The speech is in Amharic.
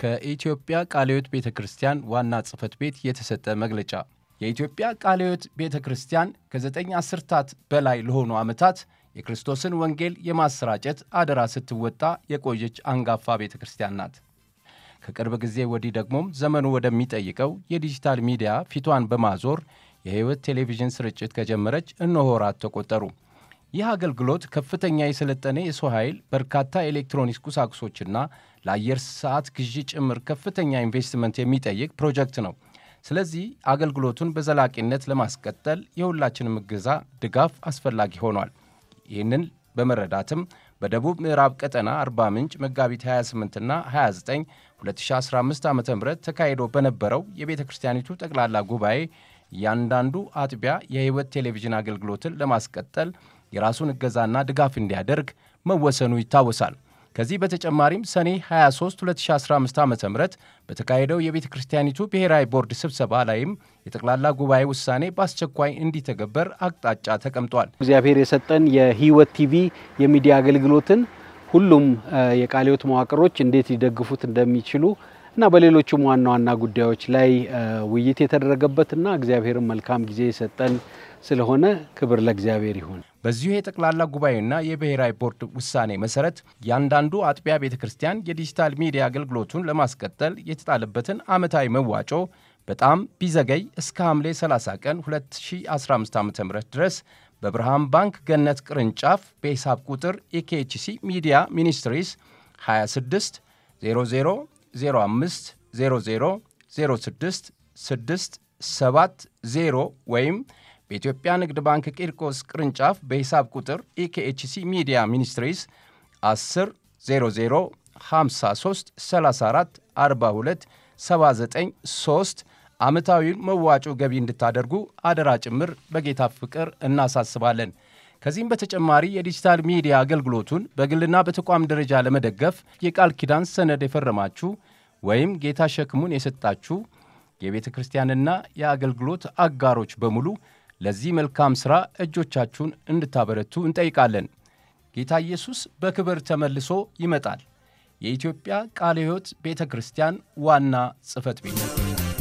ከኢትዮጵያ ቃለ ቤተ ክርስቲያን ዋና ጽሕፈት ቤት የተሰጠ መግለጫ። የኢትዮጵያ ቃለ ቤተ ክርስቲያን ከዘጠኝ አስርታት በላይ ለሆኑ ዓመታት የክርስቶስን ወንጌል የማሰራጨት አደራ ስትወጣ የቆየች አንጋፋ ቤተ ክርስቲያን ናት። ከቅርብ ጊዜ ወዲህ ደግሞም ዘመኑ ወደሚጠይቀው የዲጂታል ሚዲያ ፊቷን በማዞር የሕይወት ቴሌቪዥን ስርጭት ከጀመረች እነሆ ወራት ተቆጠሩ። ይህ አገልግሎት ከፍተኛ የሰለጠነ የሰው ኃይል፣ በርካታ ኤሌክትሮኒክስ ቁሳቁሶችና ለአየር ሰዓት ግዢ ጭምር ከፍተኛ ኢንቨስትመንት የሚጠይቅ ፕሮጀክት ነው። ስለዚህ አገልግሎቱን በዘላቂነት ለማስቀጠል የሁላችንም እገዛ፣ ድጋፍ አስፈላጊ ሆኗል። ይህንን በመረዳትም በደቡብ ምዕራብ ቀጠና አርባ ምንጭ መጋቢት 28ና 29 2015 ዓ ም ተካሂዶ በነበረው የቤተ ክርስቲያኒቱ ጠቅላላ ጉባኤ እያንዳንዱ አጥቢያ የህይወት ቴሌቪዥን አገልግሎትን ለማስቀጠል የራሱን እገዛና ድጋፍ እንዲያደርግ መወሰኑ ይታወሳል። ከዚህ በተጨማሪም ሰኔ 23 2015 ዓ ም በተካሄደው የቤተ ክርስቲያኒቱ ብሔራዊ ቦርድ ስብሰባ ላይም የጠቅላላ ጉባኤ ውሳኔ በአስቸኳይ እንዲተገበር አቅጣጫ ተቀምጧል። እግዚአብሔር የሰጠን የህይወት ቲቪ የሚዲያ አገልግሎትን ሁሉም የቃለ ሕይወት መዋቅሮች እንዴት ሊደግፉት እንደሚችሉ እና በሌሎችም ዋና ዋና ጉዳዮች ላይ ውይይት የተደረገበትና እግዚአብሔርን መልካም ጊዜ የሰጠን ስለሆነ ክብር ለእግዚአብሔር ይሁን። በዚሁ የጠቅላላ ጉባኤና የብሔራዊ ቦርድ ውሳኔ መሰረት ያንዳንዱ አጥቢያ ቤተ ክርስቲያን የዲጂታል ሚዲያ አገልግሎቱን ለማስቀጠል የተጣለበትን ዓመታዊ መዋጮ በጣም ቢዘገይ እስከ ሐምሌ 30 ቀን 2015 ዓ ም ድረስ በብርሃን ባንክ ገነት ቅርንጫፍ በሂሳብ ቁጥር ኢኬችሲ ሚዲያ ሚኒስትሪስ 26 00 05 ወይም በኢትዮጵያ ንግድ ባንክ ቂርቆስ ቅርንጫፍ በሂሳብ ቁጥር ኢኬኤችሲ ሚዲያ ሚኒስትሪስ 10 00 53 34 42 79 3 ዓመታዊውን መዋጮ ገቢ እንድታደርጉ አደራ ጭምር በጌታ ፍቅር እናሳስባለን። ከዚህም በተጨማሪ የዲጂታል ሚዲያ አገልግሎቱን በግልና በተቋም ደረጃ ለመደገፍ የቃል ኪዳን ሰነድ የፈረማችሁ ወይም ጌታ ሸክሙን የሰጣችሁ የቤተ ክርስቲያንና የአገልግሎት አጋሮች በሙሉ ለዚህ መልካም ሥራ እጆቻችሁን እንድታበረቱ እንጠይቃለን። ጌታ ኢየሱስ በክብር ተመልሶ ይመጣል። የኢትዮጵያ ቃለ ሕይወት ቤተ ክርስቲያን ዋና ጽሕፈት ቤት